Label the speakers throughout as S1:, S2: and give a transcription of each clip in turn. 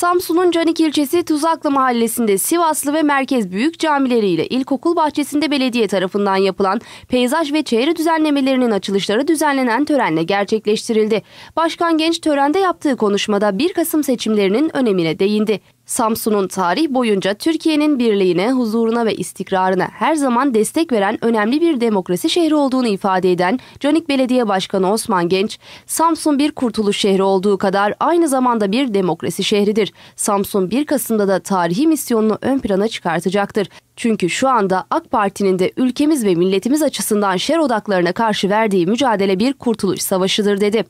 S1: Samsun'un Canik ilçesi Tuzaklı mahallesinde Sivaslı ve Merkez Büyük Camileri ile ilkokul bahçesinde belediye tarafından yapılan peyzaj ve çevre düzenlemelerinin açılışları düzenlenen törenle gerçekleştirildi. Başkan Genç törende yaptığı konuşmada 1 Kasım seçimlerinin önemine değindi. Samsun'un tarih boyunca Türkiye'nin birliğine, huzuruna ve istikrarına her zaman destek veren önemli bir demokrasi şehri olduğunu ifade eden Canik Belediye Başkanı Osman Genç, Samsun bir kurtuluş şehri olduğu kadar aynı zamanda bir demokrasi şehridir. Samsun 1 Kasım'da da tarihi misyonunu ön plana çıkartacaktır. Çünkü şu anda AK Parti'nin de ülkemiz ve milletimiz açısından şer odaklarına karşı verdiği mücadele bir kurtuluş savaşıdır dedi.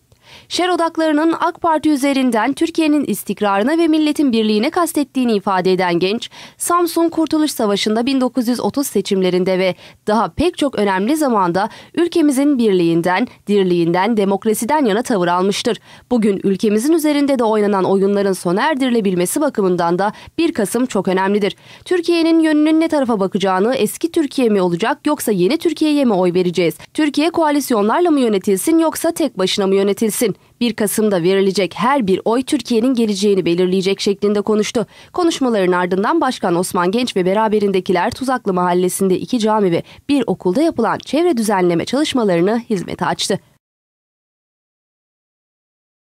S1: Şer odaklarının AK Parti üzerinden Türkiye'nin istikrarına ve milletin birliğine kastettiğini ifade eden genç, Samsun Kurtuluş Savaşı'nda 1930 seçimlerinde ve daha pek çok önemli zamanda ülkemizin birliğinden, dirliğinden, demokrasiden yana tavır almıştır. Bugün ülkemizin üzerinde de oynanan oyunların sona erdirilebilmesi bakımından da 1 Kasım çok önemlidir. Türkiye'nin yönünün ne tarafa bakacağını eski Türkiye mi olacak yoksa yeni Türkiye'ye mi oy vereceğiz? Türkiye koalisyonlarla mı yönetilsin yoksa tek başına mı yönetilsin? kesin. 1 Kasım'da verilecek her bir oy Türkiye'nin geleceğini belirleyecek şeklinde konuştu. Konuşmaların ardından Başkan Osman Genç ve beraberindekiler Tuzaklı Mahallesi'nde iki cami ve bir okulda yapılan çevre düzenleme çalışmalarını hizmete açtı.